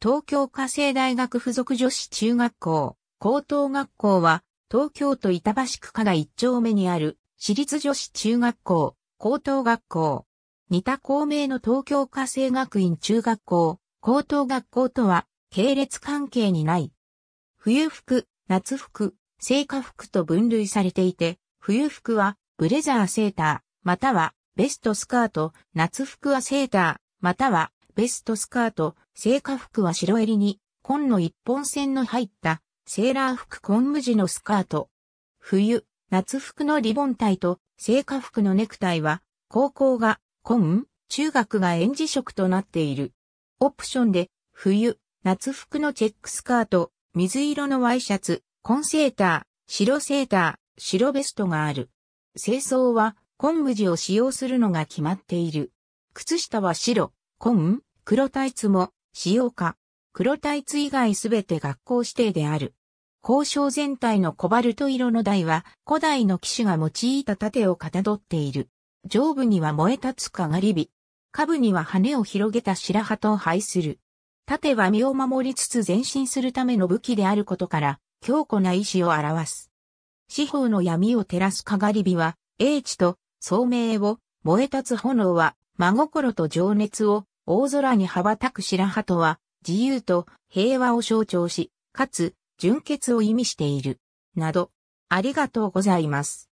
東京家政大学附属女子中学校、高等学校は、東京都板橋区加賀一丁目にある、私立女子中学校、高等学校。似た校名の東京家政学院中学校、高等学校とは、系列関係にない。冬服、夏服、生花服と分類されていて、冬服は、ブレザーセーター、または、ベストスカート、夏服はセーター、または、ベストスカート、聖火服は白襟に、紺の一本線の入った、セーラー服紺無地のスカート。冬、夏服のリボン体と、成果服のネクタイは、高校が紺、中学が園児色となっている。オプションで、冬、夏服のチェックスカート、水色のワイシャツ、紺セーター、白セーター、白ベストがある。清掃は、紺無地を使用するのが決まっている。靴下は白、紺、黒タイツも使用か、黒タイツ以外すべて学校指定である。交渉全体のコバルト色の台は古代の騎士が用いた盾をかたどっている。上部には燃え立つかがり火。下部には羽を広げた白旗を配する。盾は身を守りつつ前進するための武器であることから、強固な意志を表す。四方の闇を照らすかがり火は、英知と聡明を、燃え立つ炎は、真心と情熱を、大空に羽ばたく白鳩は、自由と平和を象徴し、かつ、純潔を意味している。など、ありがとうございます。